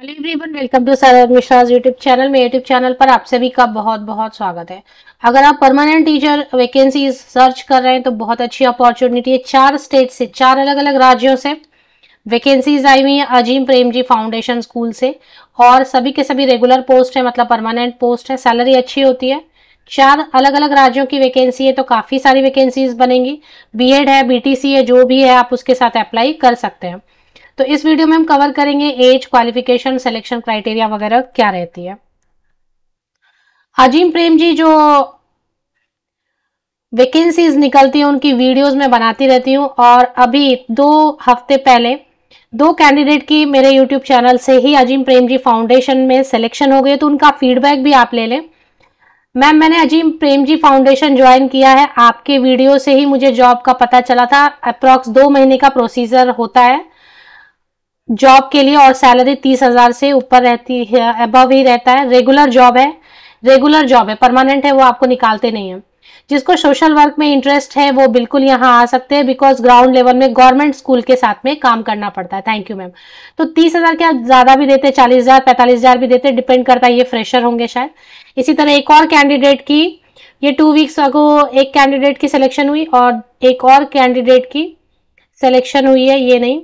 hello everyone welcome to Sharad Mishra's YouTube channel में YouTube channel पर आप सभी का बहुत बहुत स्वागत है अगर आप परमानेंट टीचर वैकेंसीज सर्च कर रहे हैं तो बहुत अच्छी अपॉर्चुनिटी है चार स्टेट से चार अलग अलग राज्यों से वैकेंसीज आई हुई हैं अजीम प्रेम जी फाउंडेशन स्कूल से और सभी के सभी रेगुलर मतलब पोस्ट है मतलब परमानेंट पोस्ट है सैलरी अच्छी होती है चार अलग अलग राज्यों की वैकेंसी है तो काफ़ी सारी वैकेंसीज बनेंगी बीएड है बीटीसी है जो भी है आप उसके साथ अप्लाई कर सकते हैं तो इस वीडियो में हम कवर करेंगे एज क्वालिफिकेशन सिलेक्शन क्राइटेरिया वगैरह क्या रहती है अजीम प्रेम जी जो वैकेंसीज निकलती हैं उनकी वीडियोस में बनाती रहती हूँ और अभी दो हफ्ते पहले दो कैंडिडेट की मेरे यूट्यूब चैनल से ही अजीम प्रेम जी फाउंडेशन में सिलेक्शन हो गए तो उनका फीडबैक भी आप ले लें मैम मैंने अजीम प्रेम जी फाउंडेशन ज्वाइन किया है आपके वीडियो से ही मुझे जॉब का पता चला था अप्रॉक्स दो महीने का प्रोसीजर होता है जॉब के लिए और सैलरी तीस हजार से ऊपर रहती है अबव ही रहता है रेगुलर जॉब है रेगुलर जॉब है परमानेंट है वो आपको निकालते नहीं है जिसको सोशल वर्क में इंटरेस्ट है वो बिल्कुल यहाँ आ सकते हैं बिकॉज ग्राउंड लेवल में गवर्नमेंट स्कूल के साथ में काम करना पड़ता है थैंक यू मैम तो तीस हज़ार क्या ज़्यादा भी देते चालीस हज़ार पैंतालीस हज़ार भी देते डिपेंड करता है ये फ्रेशर होंगे शायद इसी तरह एक और कैंडिडेट की ये टू वीक्स अगो एक कैंडिडेट की सिलेक्शन हुई और एक और कैंडिडेट की सिलेक्शन हुई है ये नहीं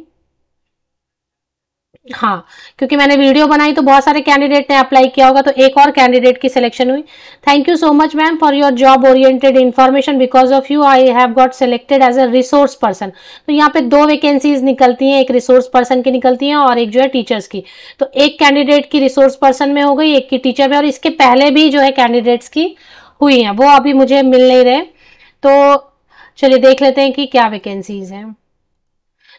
हाँ क्योंकि मैंने वीडियो बनाई तो बहुत सारे कैंडिडेट ने अप्लाई किया होगा तो एक और कैंडिडेट की सिलेक्शन हुई thank you so much ma'am for your job oriented information because of you I have got selected as a resource person तो यहाँ पे दो वैकेंसीज निकलती हैं एक रिसोर्स पर्सन की निकलती हैं और एक जो है टीचर्स की तो एक कैंडिडेट की रिसोर्स पर्सन में हो गई एक की टीचर में और इसके पहले भी जो है कैंडिडेट्स की हुई हैं वो अभी मुझे मिल नहीं रहे तो चलिए देख लेते हैं कि क्या वैकेंसीज हैं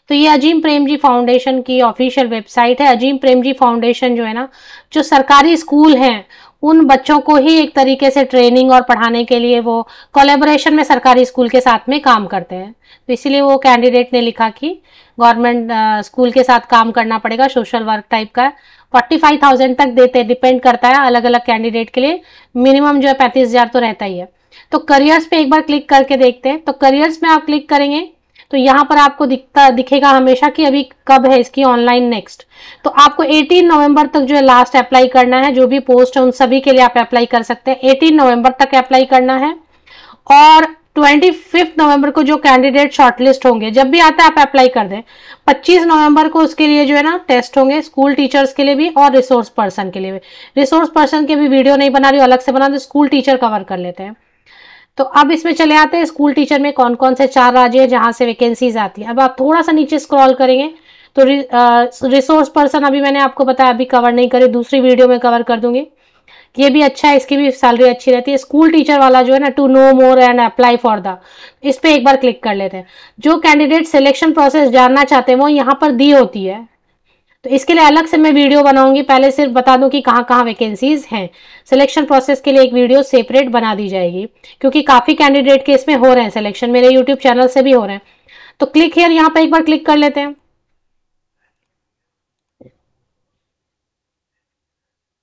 तो ये अजीम प्रेम जी फाउंडेशन की ऑफिशियल वेबसाइट है अजीम प्रेम जी फाउंडेशन जो है ना जो सरकारी स्कूल हैं उन बच्चों को ही एक तरीके से ट्रेनिंग और पढ़ाने के लिए वो कोलेबोरेशन में सरकारी स्कूल के साथ में काम करते हैं तो इसीलिए वो कैंडिडेट ने लिखा कि गवर्नमेंट स्कूल के साथ काम करना पड़ेगा सोशल वर्क टाइप का फोर्टी फाइव थाउजेंड तक देते हैं डिपेंड करता है अलग अलग कैंडिडेट के लिए मिनिमम जो है पैंतीस हज़ार तो रहता ही है तो करियर्स पे एक बार क्लिक करके देखते हैं तो करियर्स में आप क्लिक करेंगे तो यहाँ पर आपको दिखता दिखेगा हमेशा कि अभी कब है इसकी ऑनलाइन नेक्स्ट तो आपको 18 नवंबर तक जो है लास्ट अप्लाई करना है जो भी पोस्ट है उन सभी के लिए आप अप्लाई कर सकते हैं एटीन नवंबर तक अप्लाई करना है और ट्वेंटी फिफ्थ नवंबर को जो कैंडिडेट शॉर्टलिस्ट होंगे जब भी आता है आप अप्लाई कर दें पच्चीस नवंबर को उसके लिए जो है ना टेस्ट होंगे स्कूल टीचर्स के लिए भी और रिसोर्स पर्सन के लिए भी रिसोर्स पर्सन के भी वीडियो नहीं बना रही अलग से बना दो स्कूल टीचर कवर कर लेते हैं तो अब इसमें चले आते हैं स्कूल टीचर में कौन कौन से चार राज्य हैं जहाँ से वैकेंसीज आती है अब आप थोड़ा सा नीचे स्क्रॉल करेंगे तो रिसोर्स पर्सन अभी मैंने आपको बताया अभी कवर नहीं करे दूसरी वीडियो में कवर कर दूंगी ये भी अच्छा है इसकी भी सैलरी अच्छी रहती है स्कूल टीचर वाला जो है ना to know more and apply for the इस पर एक बार क्लिक कर लेते हैं जो कैंडिडेट सिलेक्शन प्रोसेस जानना चाहते हैं वो यहाँ पर दी होती है तो इसके लिए अलग से मैं वीडियो बनाऊंगी पहले सिर्फ बता दूं कि कहाँ कहाँ वैकेंसीज हैं सिलेक्शन प्रोसेस के लिए एक वीडियो सेपरेट बना दी जाएगी क्योंकि काफ़ी कैंडिडेट के इसमें हो रहे हैं सिलेक्शन मेरे यूट्यूब चैनल से भी हो रहे हैं तो क्लिक हेयर यहाँ पर एक बार क्लिक कर लेते हैं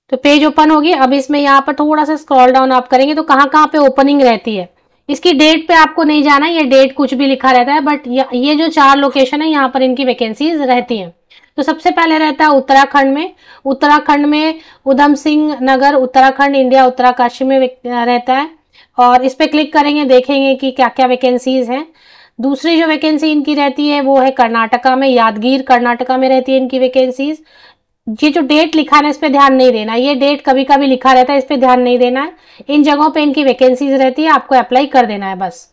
तो पेज ओपन होगी अब इसमें यहाँ पर थोड़ा सा स्क्रॉल डाउन आप करेंगे तो कहाँ कहाँ पे ओपनिंग रहती है इसकी डेट पे आपको नहीं जाना ये डेट कुछ भी लिखा रहता है बट ये जो चार लोकेशन है यहाँ पर इनकी वैकेंसीज रहती हैं तो सबसे पहले रहता है उत्तराखंड में उत्तराखंड में उधम सिंह नगर उत्तराखंड इंडिया उत्तराकाशी में रहता है और इस पर क्लिक करेंगे देखेंगे कि क्या क्या वैकेंसीज हैं दूसरी जो वैकेंसी इनकी रहती है वो है कर्नाटका में यादगीर कर्नाटका में रहती है इनकी वैकेंसीज ये जो डेट लिखा है इस पर ध्यान नहीं देना ये डेट कभी कभी लिखा रहता है इस पर ध्यान नहीं देना है इन जगहों पे इनकी वैकेंसीज रहती है आपको अप्लाई कर देना है बस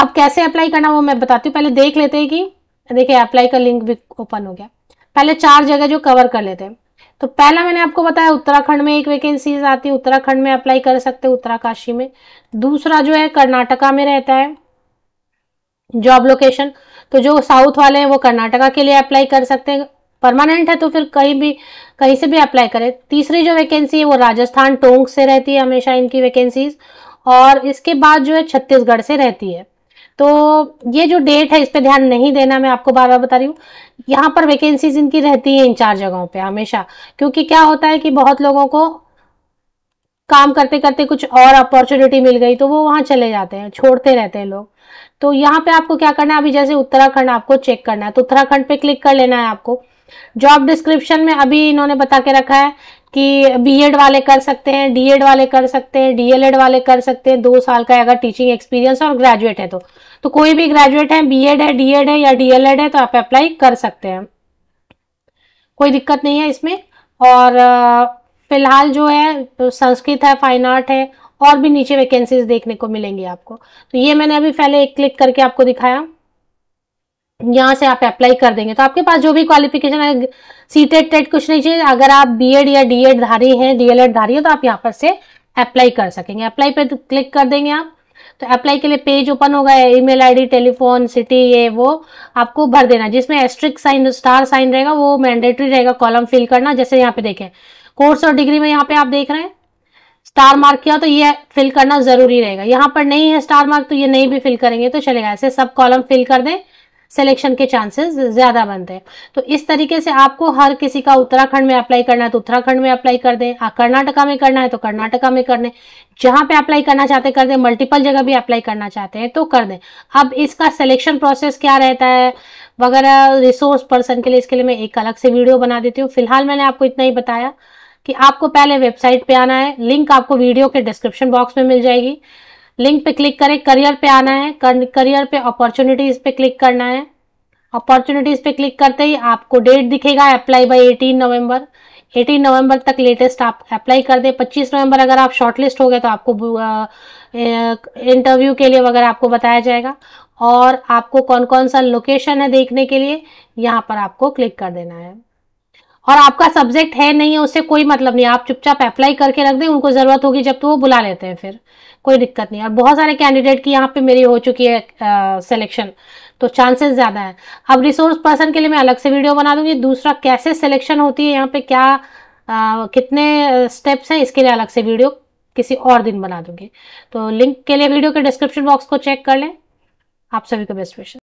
अब कैसे अप्लाई करना वो मैं बताती हूँ पहले देख लेते हैं कि देखिए अप्लाई का लिंक भी ओपन हो गया पहले चार जगह जो कवर कर लेते हैं तो पहला मैंने आपको बताया उत्तराखंड में एक वैकेंसीज आती है उत्तराखंड में अप्लाई कर सकते हैं उत्तराकाशी में दूसरा जो है कर्नाटका में रहता है जॉब लोकेशन तो जो साउथ वाले हैं वो कर्नाटका के लिए अप्लाई कर सकते हैं परमानेंट है तो फिर कहीं भी कहीं से भी अप्लाई करें तीसरी जो वैकेंसी है वो राजस्थान टोंक से रहती है हमेशा इनकी वैकेंसीज और इसके बाद जो है छत्तीसगढ़ से रहती है तो ये जो डेट है इस पर ध्यान नहीं देना मैं आपको बार बार बता रही हूँ यहाँ पर वैकेंसीज इनकी रहती है इन चार जगहों पे हमेशा क्योंकि क्या होता है कि बहुत लोगों को काम करते करते कुछ और अपॉर्चुनिटी मिल गई तो वो वहाँ चले जाते हैं छोड़ते रहते हैं लोग तो यहाँ पे आपको क्या करना है अभी जैसे उत्तराखंड आपको चेक करना है तो उत्तराखंड पे क्लिक कर लेना है आपको जॉब डिस्क्रिप्शन में अभी इन्होंने बता के रखा है कि बीएड वाले कर सकते हैं डीएड वाले कर सकते हैं डीएलएड वाले कर सकते हैं दो साल का अगर टीचिंग एक्सपीरियंस और ग्रेजुएट है तो तो कोई भी ग्रेजुएट है बीएड है डीएड है या डीएलएड है तो आप अप्लाई कर सकते हैं कोई दिक्कत नहीं है इसमें और फिलहाल जो है तो संस्कृत है फाइन आर्ट है और भी नीचे वैकेंसीज देखने को मिलेंगी आपको तो ये मैंने अभी पहले एक क्लिक करके आपको दिखाया यहाँ से आप अप्लाई कर देंगे तो आपके पास जो भी क्वालिफिकेशन है सी टेट टेट कुछ नहीं चाहिए अगर आप बीएड या डीएड धारी हैं डीएलएड धारी है तो आप यहाँ पर से अप्लाई कर सकेंगे अप्लाई पे क्लिक तो कर देंगे आप तो अप्लाई के लिए पेज ओपन होगा ईमेल आईडी टेलीफोन सिटी ये वो आपको भर देना जिसमें एस्ट्रिक साइन स्टार साइन रहेगा वो मैंडेटरी रहेगा कॉलम फिल करना जैसे यहाँ पे देखें कोर्स और डिग्री में यहाँ पे आप देख रहे हैं स्टार मार्क किया तो ये फिल करना जरूरी रहेगा यहाँ पर नहीं है स्टार मार्क तो ये नहीं भी फिल करेंगे तो चलेगा ऐसे सब कॉलम फिल कर दें सिलेक्शन के चांसेस ज़्यादा बनते हैं तो इस तरीके से आपको हर किसी का उत्तराखंड में अप्लाई करना है तो उत्तराखंड में अप्लाई कर दें कर्नाटका में करना है तो कर्नाटका में कर दें जहाँ पे अप्लाई करना चाहते हैं कर दें मल्टीपल जगह भी अप्लाई करना चाहते हैं तो कर दें अब इसका सिलेक्शन प्रोसेस क्या रहता है वगैरह रिसोर्स पर्सन के लिए इसके लिए मैं एक अलग से वीडियो बना देती हूँ फिलहाल मैंने आपको इतना ही बताया कि आपको पहले वेबसाइट पे आना है लिंक आपको वीडियो के डिस्क्रिप्शन बॉक्स में मिल जाएगी लिंक पे क्लिक करें करियर पे आना है करियर पे अपॉर्चुनिटीज पे क्लिक करना है अपॉर्चुनिटीज पे क्लिक करते ही आपको डेट दिखेगा अप्लाई बाय 18 नवंबर 18 नवंबर तक लेटेस्ट आप अप्लाई कर दें 25 नवंबर अगर आप शॉर्टलिस्ट हो गए तो आपको इंटरव्यू के लिए वगैरह आपको बताया जाएगा और आपको कौन कौन सा लोकेशन है देखने के लिए यहाँ पर आपको क्लिक कर देना है और आपका सब्जेक्ट है नहीं है उससे कोई मतलब नहीं आप चुपचाप अप्लाई करके रख दें उनको ज़रूरत होगी जब तो वो बुला लेते हैं फिर कोई दिक्कत नहीं और बहुत सारे कैंडिडेट की यहाँ पे मेरी हो चुकी है सिलेक्शन तो चांसेस ज़्यादा है अब रिसोर्स पर्सन के लिए मैं अलग से वीडियो बना दूंगी दूसरा कैसे सिलेक्शन होती है यहाँ पे क्या आ, कितने स्टेप्स हैं इसके लिए अलग से वीडियो किसी और दिन बना दूंगी तो लिंक के लिए वीडियो के डिस्क्रिप्शन बॉक्स को चेक कर लें आप सभी को बेस्ट क्वेश्चन